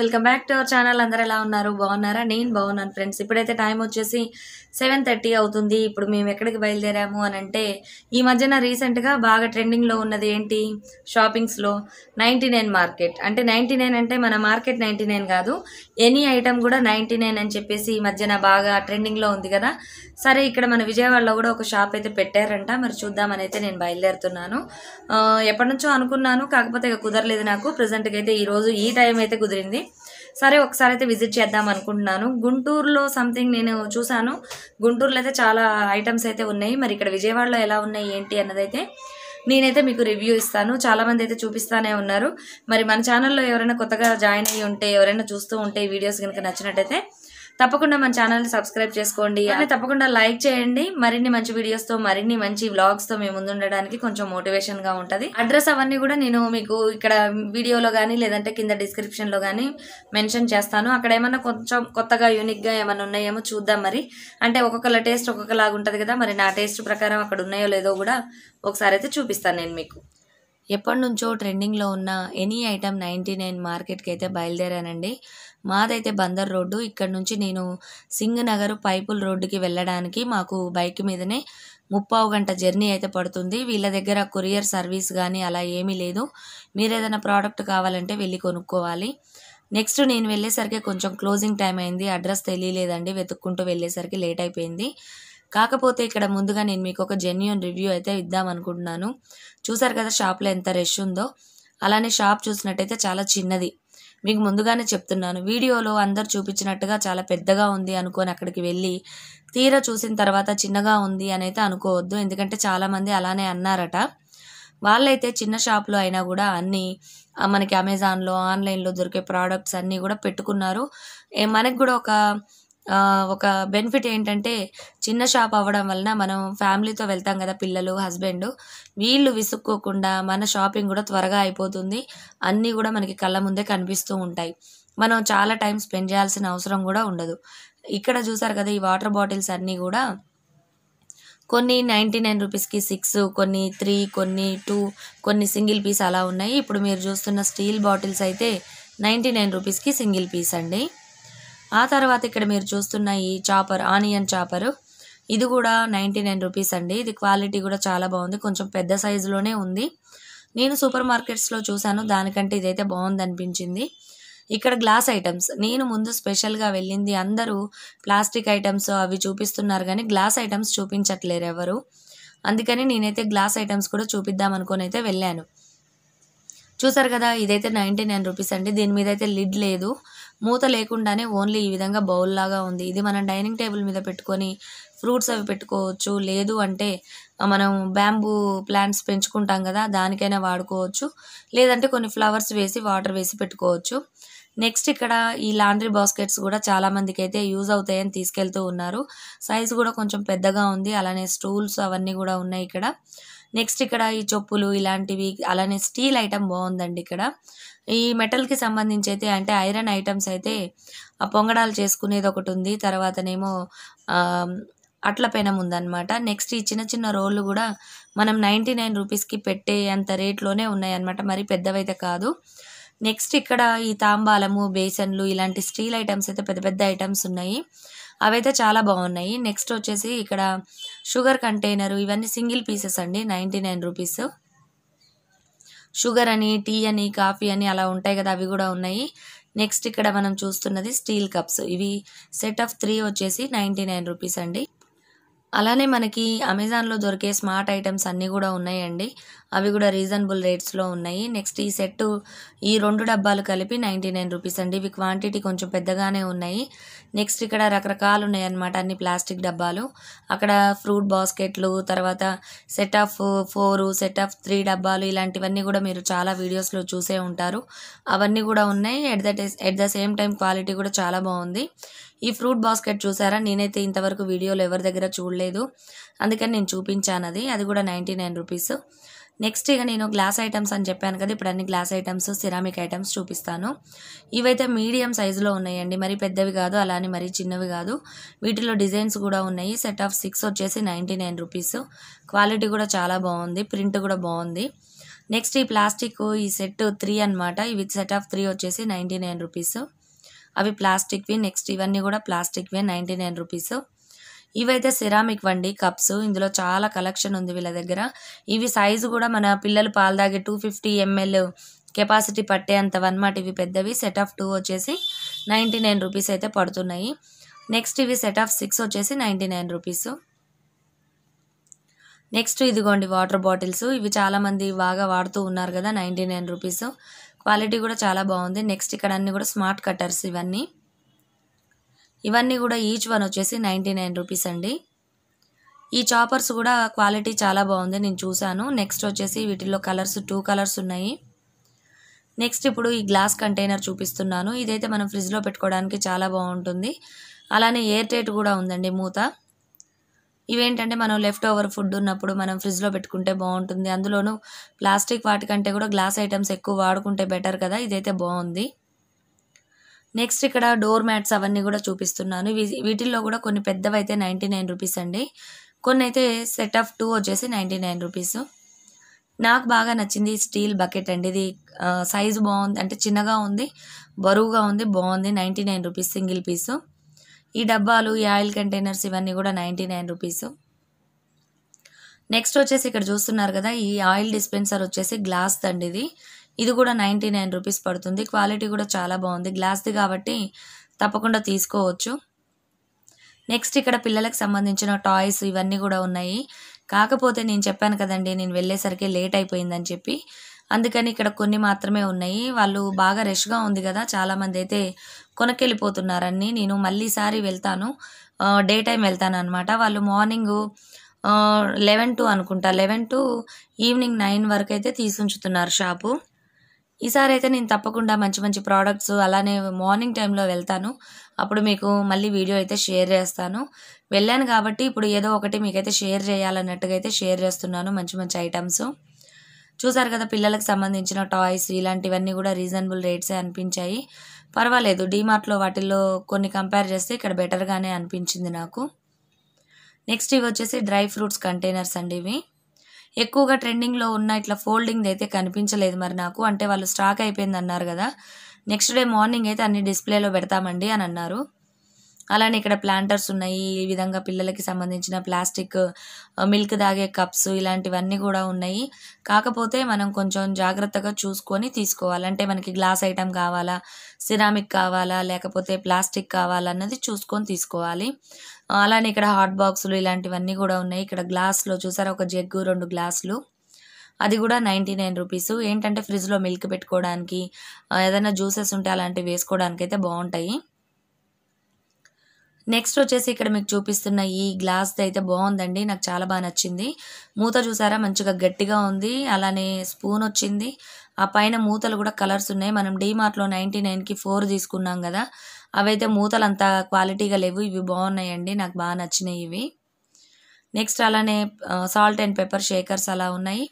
welcome back to our channel అందరూ ఎలా ఉన్నారు బాగున్నారా నేను బాగున్నాను ఫ్రెండ్స్ ఇప్పుడైతే టైం వచ్చేసి సెవెన్ థర్టీ అవుతుంది ఇప్పుడు మేము ఎక్కడికి బయలుదేరాము అని అంటే ఈ మధ్యన రీసెంట్గా బాగా ట్రెండింగ్లో ఉన్నది ఏంటి షాపింగ్స్లో నైంటీ నైన్ మార్కెట్ అంటే నైంటీ నైన్ అంటే మన మార్కెట్ నైంటీ నైన్ కాదు ఎనీ ఐటమ్ కూడా నైంటీ నైన్ అని చెప్పేసి ఈ మధ్యన బాగా ట్రెండింగ్లో ఉంది కదా సరే ఇక్కడ మన విజయవాడలో కూడా ఒక షాప్ అయితే పెట్టారంట మరి చూద్దామని అయితే నేను బయలుదేరుతున్నాను ఎప్పటి నుంచో అనుకున్నాను కాకపోతే ఇక కుదరలేదు నాకు ప్రజెంట్గా అయితే ఈరోజు ఈ టైం అయితే కుదిరింది సరే ఒకసారి అయితే విజిట్ చేద్దాం అనుకుంటున్నాను గుంటూరులో సంథింగ్ నేను చూశాను గుంటూరులో అయితే చాలా ఐటమ్స్ అయితే ఉన్నాయి మరి ఇక్కడ విజయవాడలో ఎలా ఉన్నాయి ఏంటి అన్నదైతే నేనైతే మీకు రివ్యూ ఇస్తాను చాలామంది అయితే చూపిస్తానే ఉన్నారు మరి మన ఛానల్లో ఎవరైనా కొత్తగా జాయిన్ అయ్యి ఉంటే ఎవరైనా చూస్తూ ఉంటే వీడియోస్ కనుక నచ్చినట్టయితే తప్పకుండా మన ఛానల్ని సబ్స్క్రైబ్ చేసుకోండి అలాగే తప్పకుండా లైక్ చేయండి మరిన్ని మంచి వీడియోస్తో మరిన్ని మంచి వ్లాగ్స్తో మేము ముందుండడానికి కొంచెం మోటివేషన్గా ఉంటుంది అడ్రస్ అవన్నీ కూడా నేను మీకు ఇక్కడ వీడియోలో కానీ లేదంటే కింద డిస్క్రిప్షన్లో కానీ మెన్షన్ చేస్తాను అక్కడ ఏమన్నా కొంచెం కొత్తగా యూనిక్గా ఏమైనా ఉన్నాయేమో చూద్దాం మరి అంటే ఒక్కొక్కల టేస్ట్ ఒక్కొక్కలాగా ఉంటుంది కదా మరి నా టేస్ట్ ప్రకారం అక్కడ ఉన్నాయో లేదో కూడా ఒకసారి అయితే చూపిస్తాను నేను మీకు ఎప్పటి నుంచో ట్రెండింగ్లో ఉన్న ఎనీ ఐటమ్ నైంటీ నైన్ మార్కెట్కి అయితే బయలుదేరానండి మాదైతే బందర్ రోడ్డు ఇక్కడ నుంచి నేను సింగ్ నగర్ పైపుల్ రోడ్డుకి వెళ్ళడానికి మాకు బైక్ మీదనే ముప్పావు గంట జర్నీ అయితే పడుతుంది వీళ్ళ దగ్గర కొరియర్ సర్వీస్ కానీ అలా ఏమీ లేదు మీరు ఏదైనా ప్రోడక్ట్ కావాలంటే వెళ్ళి కొనుక్కోవాలి నెక్స్ట్ నేను వెళ్ళేసరికి కొంచెం క్లోజింగ్ టైం అయింది అడ్రస్ తెలియలేదండి వెతుక్కుంటూ వెళ్ళేసరికి లేట్ అయిపోయింది కాకపోతే ఇక్కడ ముందుగా నేను మీకు ఒక జెన్యున్ రివ్యూ అయితే ఇద్దాం అనుకుంటున్నాను చూసారు కదా షాప్లో ఎంత రష్ ఉందో అలానే షాప్ చూసినట్టయితే చాలా చిన్నది మీకు ముందుగానే చెప్తున్నాను వీడియోలో అందరు చూపించినట్టుగా చాలా పెద్దగా ఉంది అనుకొని అక్కడికి వెళ్ళి తీరా చూసిన తర్వాత చిన్నగా ఉంది అని అయితే అనుకోవద్దు ఎందుకంటే చాలామంది అలానే అన్నారట వాళ్ళైతే చిన్న షాప్లో అయినా కూడా అన్నీ మనకి అమెజాన్లో ఆన్లైన్లో దొరికే ప్రోడక్ట్స్ అన్నీ కూడా పెట్టుకున్నారు మనకు కూడా ఒక ఒక బెనిఫిట్ ఏంటంటే చిన్న షాప్ అవ్వడం వలన మనం ఫ్యామిలీతో వెళ్తాం కదా పిల్లలు హస్బెండ్ వీళ్ళు విసుక్కోకుండా మన షాపింగ్ కూడా త్వరగా అయిపోతుంది అన్నీ కూడా మనకి కళ్ళ ముందే కనిపిస్తూ ఉంటాయి మనం చాలా టైం స్పెండ్ చేయాల్సిన అవసరం కూడా ఉండదు ఇక్కడ చూసారు కదా ఈ వాటర్ బాటిల్స్ అన్నీ కూడా కొన్ని నైంటీ నైన్ రూపీస్కి సిక్స్ కొన్ని త్రీ కొన్ని టూ కొన్ని సింగిల్ పీస్ అలా ఉన్నాయి ఇప్పుడు మీరు చూస్తున్న స్టీల్ బాటిల్స్ అయితే నైంటీ నైన్ రూపీస్కి సింగిల్ పీస్ అండి ఆ తర్వాత ఇక్కడ మీరు చూస్తున్న ఈ చాపర్ ఆనియన్ చాపరు ఇది కూడా నైంటీ నైన్ రూపీస్ అండి ఇది క్వాలిటీ కూడా చాలా బాగుంది కొంచెం పెద్ద సైజులోనే ఉంది నేను సూపర్ మార్కెట్స్లో చూశాను దానికంటే ఇదైతే బాగుంది అనిపించింది ఇక్కడ గ్లాస్ ఐటమ్స్ నేను ముందు స్పెషల్గా వెళ్ళింది అందరూ ప్లాస్టిక్ ఐటమ్స్ అవి చూపిస్తున్నారు కానీ గ్లాస్ ఐటమ్స్ చూపించట్లేరు ఎవరు అందుకని నేనైతే గ్లాస్ ఐటమ్స్ కూడా చూపిద్దాం అనుకుని అయితే వెళ్ళాను చూసారు కదా ఇదైతే నైంటీ నైన్ రూపీస్ అండి దీని మీద అయితే లిడ్ లేదు మూత లేకుండానే ఓన్లీ ఈ విధంగా బౌల్ లాగా ఉంది ఇది మనం డైనింగ్ టేబుల్ మీద పెట్టుకొని ఫ్రూట్స్ అవి పెట్టుకోవచ్చు లేదు అంటే మనం బ్యాంబూ ప్లాంట్స్ పెంచుకుంటాం కదా దానికైనా వాడుకోవచ్చు లేదంటే కొన్ని ఫ్లవర్స్ వేసి వాటర్ వేసి పెట్టుకోవచ్చు నెక్స్ట్ ఇక్కడ ఈ లాండ్రీ బాస్కెట్స్ కూడా చాలా మందికి అయితే యూజ్ అవుతాయని తీసుకెళ్తూ ఉన్నారు సైజు కూడా కొంచెం పెద్దగా ఉంది అలానే స్టూల్స్ అవన్నీ కూడా ఉన్నాయి ఇక్కడ నెక్స్ట్ ఇక్కడ ఈ చెప్పులు ఇలాంటివి అలానే స్టీల్ ఐటమ్ బాగుందండి ఇక్కడ ఈ మెటల్కి సంబంధించి అయితే అంటే ఐరన్ ఐటమ్స్ అయితే పొంగడాలు చేసుకునేది ఒకటి ఉంది తర్వాతనేమో అట్ల పెనం ఉందన్నమాట నెక్స్ట్ ఈ చిన్న చిన్న రోళ్ళు కూడా మనం నైంటీ నైన్ రూపీస్కి పెట్టే అంత రేట్లోనే ఉన్నాయన్నమాట మరి పెద్దవైతే కాదు నెక్స్ట్ ఇక్కడ ఈ తాంబాలము బేసన్లు ఇలాంటి స్టీల్ ఐటమ్స్ అయితే పెద్ద పెద్ద ఐటమ్స్ ఉన్నాయి అవైతే చాలా బాగున్నాయి నెక్స్ట్ వచ్చేసి ఇక్కడ షుగర్ కంటైనరు ఇవన్నీ సింగిల్ పీసెస్ అండి నైంటీ నైన్ రూపీస్ షుగర్ అని టీ అని కాఫీ అని అలా ఉంటాయి కదా అవి కూడా ఉన్నాయి నెక్స్ట్ ఇక్కడ మనం చూస్తున్నది స్టీల్ కప్స్ ఇవి సెట్ ఆఫ్ త్రీ వచ్చేసి నైంటీ నైన్ రూపీస్ అండి అలానే మనకి అమెజాన్లో దొరికే స్మార్ట్ ఐటమ్స్ అన్నీ కూడా ఉన్నాయండి అవి కూడా రీజనబుల్ రేట్స్లో ఉన్నాయి నెక్స్ట్ ఈ సెట్ ఈ రెండు డబ్బాలు కలిపి నైంటీ నైన్ రూపీస్ అండి ఇవి క్వాంటిటీ కొంచెం పెద్దగానే ఉన్నాయి నెక్స్ట్ ఇక్కడ రకరకాలు ఉన్నాయన్నమాట అన్ని ప్లాస్టిక్ డబ్బాలు అక్కడ ఫ్రూట్ బాస్కెట్లు తర్వాత set of four set of three డబ్బాలు ఇలాంటివన్నీ కూడా మీరు చాలా వీడియోస్లో చూసే ఉంటారు అవన్నీ కూడా ఉన్నాయి at the at the same time quality కూడా చాలా బాగుంది ఈ ఫ్రూట్ బాస్కెట్ చూసారా నేనైతే ఇంతవరకు వీడియోలో ఎవరి దగ్గర చూడలేదు అందుకని నేను చూపించాను అది అది కూడా నైంటీ నైన్ రూపీస్ నెక్స్ట్ ఇక నేను గ్లాస్ ఐటమ్స్ అని చెప్పాను కదా ఇప్పుడు అన్ని గ్లాస్ ఐటమ్స్ సిరామిక్ ఐటమ్స్ చూపిస్తాను ఇవైతే మీడియం సైజులో ఉన్నాయండి మరి పెద్దవి కాదు అలానే మరి చిన్నవి కాదు వీటిలో డిజైన్స్ కూడా ఉన్నాయి సెట్ ఆఫ్ సిక్స్ వచ్చేసి నైంటీ నైన్ రూపీస్ క్వాలిటీ కూడా చాలా బాగుంది ప్రింట్ కూడా బాగుంది నెక్స్ట్ ఈ ప్లాస్టిక్ ఈ సెట్ త్రీ అనమాట ఇవి సెట్ ఆఫ్ త్రీ వచ్చేసి నైంటీ నైన్ రూపీస్ అవి ప్లాస్టిక్వి నెక్స్ట్ ఇవన్నీ కూడా ప్లాస్టిక్వి నైంటీ నైన్ రూపీస్ ఇవైతే సిరామిక్ వండి కప్స్ ఇందులో చాలా కలెక్షన్ ఉంది వీళ్ళ దగ్గర ఇవి సైజు కూడా మన పిల్లలు పాలు తాగే two fifty ML capacity one అనమాట ఇవి పెద్దవి సెట్ ఆఫ్ టూ వచ్చేసి నైంటీ నైన్ రూపీస్ అయితే పడుతున్నాయి నెక్స్ట్ ఇవి సెట్ ఆఫ్ సిక్స్ వచ్చేసి నైంటీ నైన్ రూపీస్ నెక్స్ట్ ఇదిగోండి వాటర్ బాటిల్స్ ఇవి చాలామంది బాగా వాడుతూ ఉన్నారు కదా నైంటీ నైన్ రూపీస్ క్వాలిటీ కూడా చాలా బాగుంది నెక్స్ట్ ఇక్కడ అన్నీ కూడా స్మార్ట్ కట్టర్స్ ఇవన్నీ ఇవన్నీ కూడా ఈచ్ వన్ వచ్చేసి నైంటీ నైన్ రూపీస్ అండి ఈ చాపర్స్ కూడా క్వాలిటీ చాలా బాగుంది నేను చూశాను నెక్స్ట్ వచ్చేసి వీటిల్లో కలర్స్ టూ కలర్స్ ఉన్నాయి నెక్స్ట్ ఇప్పుడు ఈ గ్లాస్ కంటైనర్ చూపిస్తున్నాను ఇదైతే మనం ఫ్రిడ్జ్లో పెట్టుకోవడానికి చాలా బాగుంటుంది అలానే ఎయిర్ టైట్ కూడా ఉందండి మూత ఇవేంటంటే మనం లెఫ్ట్ ఓవర్ ఫుడ్ ఉన్నప్పుడు మనం ఫ్రిడ్జ్లో పెట్టుకుంటే బాగుంటుంది అందులోనూ ప్లాస్టిక్ వాటికంటే కూడా గ్లాస్ ఐటమ్స్ ఎక్కువ వాడుకుంటే బెటర్ కదా ఇదైతే బాగుంది నెక్స్ట్ ఇక్కడ డోర్ మ్యాట్స్ అవన్నీ కూడా చూపిస్తున్నాను వీటిల్లో కూడా కొన్ని పెద్దవి అయితే నైంటీ నైన్ రూపీస్ అండి కొన్ని అయితే సెట్ ఆఫ్ టూ వచ్చేసి నైంటీ నైన్ రూపీస్ నాకు బాగా నచ్చింది స్టీల్ బకెట్ అండి ఇది సైజు బాగుంది అంటే చిన్నగా ఉంది బరువుగా ఉంది బాగుంది ninety nine rupees single piece ఈ డబ్బాలు ఈ ఆయిల్ కంటైనర్స్ ఇవన్నీ కూడా నైంటీ నైన్ రూపీస్ నెక్స్ట్ వచ్చేసి ఇక్కడ చూస్తున్నారు కదా ఈ ఆయిల్ డిస్పెన్సర్ వచ్చేసి గ్లాస్ దండిది ఇది ఇది కూడా నైంటీ నైన్ రూపీస్ పడుతుంది క్వాలిటీ కూడా చాలా బాగుంది గ్లాస్ది కాబట్టి తప్పకుండా తీసుకోవచ్చు నెక్స్ట్ ఇక్కడ పిల్లలకు సంబంధించిన టాయ్స్ ఇవన్నీ కూడా ఉన్నాయి కాకపోతే నేను చెప్పాను కదండి నేను వెళ్ళేసరికి లేట్ అయిపోయిందని చెప్పి అందుకని ఇక్కడ కొన్ని మాత్రమే ఉన్నాయి వాళ్ళు బాగా రష్గా ఉంది కదా చాలామంది అయితే కొనకెళ్ళిపోతున్నారని నేను మళ్ళీసారి వెళ్తాను డే టైం వెళ్తాను అనమాట వాళ్ళు మార్నింగు లెవెన్ టు అనుకుంటా లెవెన్ టు ఈవినింగ్ నైన్ వరకు అయితే తీసుంచుతున్నారు షాపు ఈసారి అయితే నేను తప్పకుండా మంచి మంచి ప్రోడక్ట్స్ అలానే మార్నింగ్ టైంలో వెళ్తాను అప్పుడు మీకు మళ్ళీ వీడియో అయితే షేర్ చేస్తాను వెళ్ళాను కాబట్టి ఇప్పుడు ఏదో ఒకటి మీకైతే షేర్ చేయాలన్నట్టుగా అయితే షేర్ చేస్తున్నాను మంచి మంచి ఐటమ్స్ చూసారు కదా పిల్లలకు సంబంధించిన టాయ్స్ ఇలాంటివన్నీ కూడా రీజనబుల్ రేట్సే అనిపించాయి పర్వాలేదు డీమార్ట్లో వాటిల్లో కొన్ని కంపేర్ చేస్తే ఇక్కడ బెటర్గానే అనిపించింది నాకు నెక్స్ట్ ఇవి వచ్చేసి డ్రై ఫ్రూట్స్ కంటైనర్స్ అండి ఇవి ఎక్కువగా ట్రెండింగ్లో ఉన్న ఇట్లా ఫోల్డింగ్ అయితే కనిపించలేదు మరి నాకు అంటే వాళ్ళు స్టాక్ అయిపోయింది అన్నారు కదా నెక్స్ట్ డే మార్నింగ్ అయితే అన్ని డిస్ప్లేలో పెడతామండి అని అన్నారు అలానే ఇక్కడ ప్లాంటర్స్ ఉన్నాయి ఈ విధంగా పిల్లలకి సంబంధించిన ప్లాస్టిక్ మిల్క్ తాగే కప్స్ ఇలాంటివన్నీ కూడా ఉన్నాయి కాకపోతే మనం కొంచెం జాగ్రత్తగా చూసుకొని తీసుకోవాలంటే మనకి గ్లాస్ ఐటమ్ కావాలా సిరామిక్ కావాలా లేకపోతే ప్లాస్టిక్ కావాలా అన్నది చూసుకొని తీసుకోవాలి అలానే ఇక్కడ హాట్ బాక్సులు ఇలాంటివన్నీ కూడా ఉన్నాయి ఇక్కడ గ్లాస్లో చూసారా ఒక జగ్గు రెండు గ్లాసులు అది కూడా నైంటీ నైన్ రూపీస్ ఏంటంటే ఫ్రిడ్జ్లో మిల్క్ పెట్టుకోవడానికి ఏదైనా జ్యూసెస్ ఉంటే అలాంటివి వేసుకోవడానికి అయితే బాగుంటాయి నెక్స్ట్ వచ్చేసి ఇక్కడ మీకు చూపిస్తున్న ఈ గ్లాస్ అయితే బాగుందండి నాకు చాలా బాగా నచ్చింది మూత చూసారా మంచిగా గట్టిగా ఉంది అలానే స్పూన్ వచ్చింది ఆ పైన మూతలు కూడా కలర్స్ ఉన్నాయి మనం డీమార్ట్లో నైంటీ నైన్కి ఫోర్ తీసుకున్నాం కదా అవైతే మూతలు అంత క్వాలిటీగా లేవు ఇవి బాగున్నాయండి నాకు బాగా నచ్చినాయి ఇవి నెక్స్ట్ అలానే సాల్ట్ అండ్ పెప్పర్ షేకర్స్ అలా ఉన్నాయి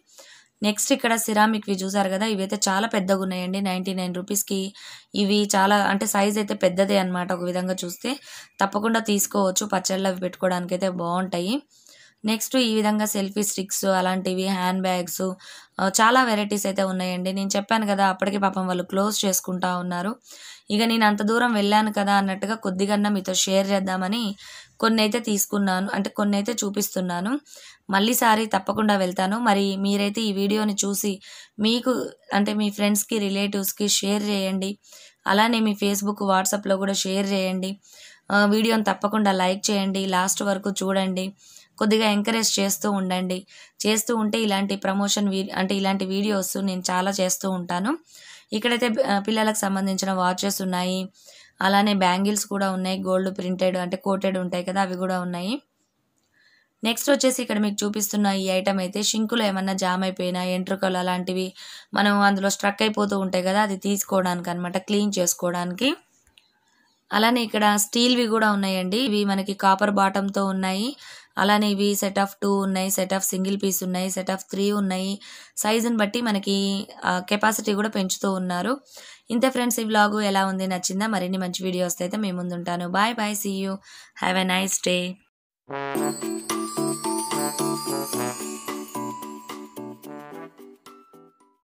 నెక్స్ట్ ఇక్కడ సిరామిక్వి చూసారు కదా ఇవి అయితే చాలా పెద్దగా ఉన్నాయండి నైంటీ నైన్ రూపీస్కి ఇవి చాలా అంటే సైజ్ అయితే పెద్దదే అనమాట ఒక విధంగా చూస్తే తప్పకుండా తీసుకోవచ్చు పచ్చళ్ళు అవి పెట్టుకోవడానికి అయితే బాగుంటాయి నెక్స్ట్ ఈ విధంగా సెల్ఫీ స్టిక్స్ అలాంటివి హ్యాండ్ బ్యాగ్స్ చాలా వెరైటీస్ అయితే ఉన్నాయండి నేను చెప్పాను కదా అప్పటికి పాపం వాళ్ళు క్లోజ్ చేసుకుంటా ఉన్నారు ఇక నేను అంత దూరం వెళ్ళాను కదా అన్నట్టుగా కొద్దిగా మీతో షేర్ చేద్దామని కొన్ని అయితే తీసుకున్నాను అంటే కొన్ని అయితే చూపిస్తున్నాను మళ్ళీసారి తప్పకుండా వెళ్తాను మరి మీరైతే ఈ వీడియోని చూసి మీకు అంటే మీ ఫ్రెండ్స్కి రిలేటివ్స్కి షేర్ చేయండి అలానే మీ ఫేస్బుక్ వాట్సాప్లో కూడా షేర్ చేయండి వీడియోని తప్పకుండా లైక్ చేయండి లాస్ట్ వరకు చూడండి కొద్దిగా ఎంకరేజ్ చేస్తూ ఉండండి చేస్తూ ఉంటే ఇలాంటి ప్రమోషన్ అంటే ఇలాంటి వీడియోస్ నేను చాలా చేస్తూ ఉంటాను ఇక్కడైతే పిల్లలకు సంబంధించిన వాచెస్ ఉన్నాయి అలానే బ్యాంగిల్స్ కూడా ఉన్నాయి గోల్డ్ ప్రింటెడ్ అంటే కోటెడ్ ఉంటాయి కదా అవి కూడా ఉన్నాయి నెక్స్ట్ వచ్చేసి ఇక్కడ మీకు చూపిస్తున్న ఈ ఐటమ్ అయితే షింకులు ఏమన్నా జామ్ అయిపోయినా ఎంట్రుకలు అలాంటివి మనం అందులో స్ట్రక్ అయిపోతూ ఉంటాయి కదా అది తీసుకోవడానికి అనమాట క్లీన్ చేసుకోవడానికి అలానే ఇక్కడ స్టీల్వి కూడా ఉన్నాయండి ఇవి మనకి కాపర్ బాటంతో ఉన్నాయి అలానే ఇవి సెట్ ఆఫ్ టూ ఉన్నాయి సెట్ ఆఫ్ సింగిల్ పీస్ ఉన్నాయి సెట్ ఆఫ్ త్రీ ఉన్నాయి సైజుని బట్టి మనకి కెపాసిటీ కూడా పెంచుతూ ఉన్నారు ఇంతే ఫ్రెండ్స్ ఈ బ్లాగ్ ఎలా ఉంది నచ్చిందా మరిన్ని మంచి వీడియోస్ అయితే మేము ముందుంటాను bye bye see you have a nice day